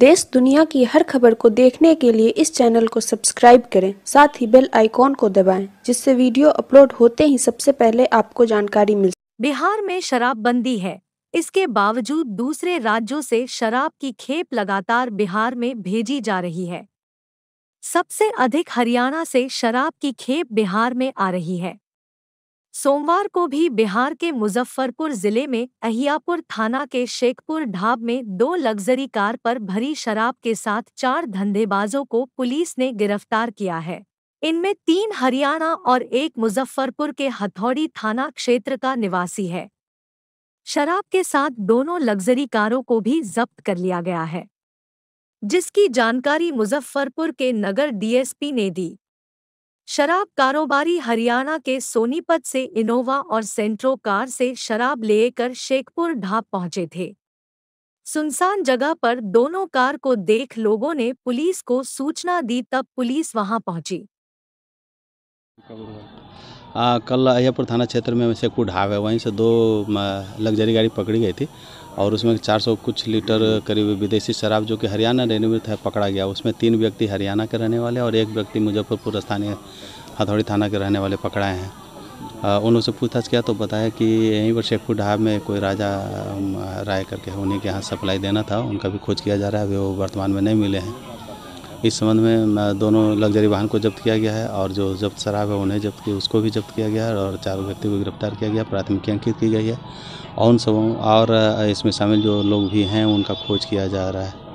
देश दुनिया की हर खबर को देखने के लिए इस चैनल को सब्सक्राइब करें साथ ही बेल आइकॉन को दबाएं जिससे वीडियो अपलोड होते ही सबसे पहले आपको जानकारी मिल बिहार में शराबबंदी है इसके बावजूद दूसरे राज्यों से शराब की खेप लगातार बिहार में भेजी जा रही है सबसे अधिक हरियाणा से शराब की खेप बिहार में आ रही है सोमवार को भी बिहार के मुजफ्फरपुर जिले में अहियापुर थाना के शेखपुर ढाब में दो लग्जरी कार पर भरी शराब के साथ चार धंधेबाजों को पुलिस ने गिरफ्तार किया है इनमें तीन हरियाणा और एक मुजफ्फरपुर के हथौड़ी थाना क्षेत्र का निवासी है शराब के साथ दोनों लग्जरी कारों को भी जब्त कर लिया गया है जिसकी जानकारी मुजफ्फरपुर के नगर डीएसपी ने दी शराब कारोबारी हरियाणा के सोनीपत से इनोवा और सेंट्रो कार से शराब लेकर शेखपुर ढाब पहुंचे थे सुनसान जगह पर दोनों कार को देख लोगों ने पुलिस को सूचना दी तब पुलिस वहां पहुंची आ, कल अयपुर थाना क्षेत्र में शेखपुर ढाब है वहीं से दो लग्जरी गाड़ी पकड़ी गई थी और उसमें 400 कुछ लीटर करीब विदेशी शराब जो कि हरियाणा रेनुमित है पकड़ा गया उसमें तीन व्यक्ति हरियाणा के रहने वाले और एक व्यक्ति मुजफ्फरपुर स्थानीय हथौड़ी थाना के रहने वाले पकड़ाए हैं उन्होंने पूछताछ किया तो बताया कि यहीं पर शेखपुर ढाब में कोई राजा राय करके उन्हीं के यहाँ सप्लाई देना था उनका भी खोज किया जा रहा है अभी वो वर्तमान में नहीं मिले हैं इस संबंध में दोनों लग्जरी वाहन को जब्त किया गया है और जो जब्त शराब है उन्हें जब्त किया उसको भी जब्त किया गया है और चारों व्यक्ति को गिरफ्तार किया गया प्राथमिकी अंकित की गई है और उन सबों और इसमें शामिल जो लोग भी हैं उनका खोज किया जा रहा है